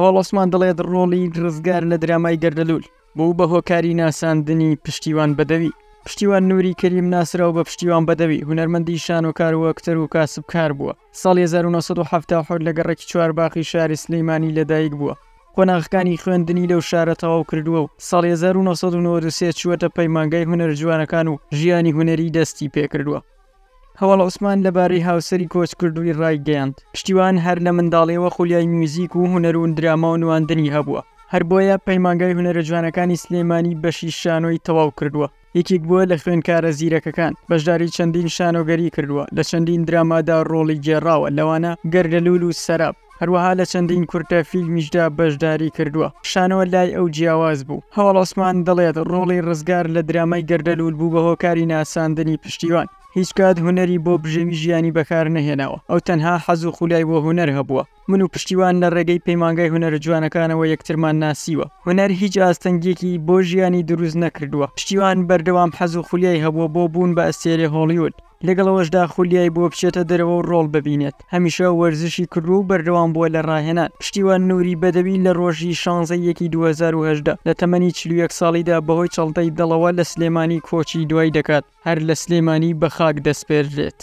هەواڵۆسمان دەڵێت ڕۆڵی ڕزگار لە درامای گەردەلول بوو بە هۆکاری ناساندنی پشتیوان بەدەوی پشتیوان نووری کەریم ناسراو بە پشتیوان بەدەوی هوەرمەندی شان و کاروەکتەر و کاسبکار بووە ساڵ 1970 لەگەڕێکی چوار باخی شاری سلەیمانی لەدایک بووە قۆناغەکانی خوێندنی لەو شارە تەواو کردووە و ساڵ 1993 چوەتە پەیمانگای هوەر جوانەکان و ژیانی هوەری دەستی پێکردووە هەوڵ عوسمان لەبارەی هاوسری کۆچکردووی ڕایگەیاند پشتیوان هەر لە منداڵیەوە خولیای میوزیک و هوەر و دراما و نواندنی هەبووە هەر بۆیە پەیمانگای هوەرە جوانەکانی سلێمانی بەشی شانۆی تەواو کردووە یەکێک بووە لە خوێنکارە زیرەکەکان بەشداری چەندین شانۆگەری کردووە لە چەندین درامادا ڕۆڵی گێڕاوە لەوانە گەردەلول و سەراب هەروەها لە چەندین کورتە فیلمیشدا بەشداری کردووە شانەوە لای ئەو جیاواز بوو هەوڵ ئۆسمان دەڵێت ڕۆڵی ڕزگار لە درامای گەردەلول بوو بە هۆکاری ناساندنی پشتیوان هیچ کات هوەری بۆ بژێوی ژیانی بەکار نەهێناوە ئەو تەنها حەز و خولای بۆ هوەر هەبووە من و پشتیوان لە ڕێگەی پەیمانگای هوەرە جوانەکانەوە یەکترمان ناسیوە هوەر هیچ ئاستەنگێکی بۆ ژیانی دروست نەکردووە پشتیوان بەردەوام حەز و خولیای هەبووە بۆ بوون بە ئەسێری هۆلیوت لەگەڵەوەشدا خولیای بۆ بچێتە دەرەوە و ڕۆڵ ببینێت هەمیشە وەرزشی کرو و بەردەوام بووە لە ڕاهێنان پشتیوان نووری بەدەبی لە ڕۆژی 16یەکی 2010 لە تەمەنی 41 ساڵیدا بەهۆی چڵتەی دڵەوە لە سلێمانی کۆچی دوای دەکات هەر لە سلێمانی بە خاک دەستپێردێت.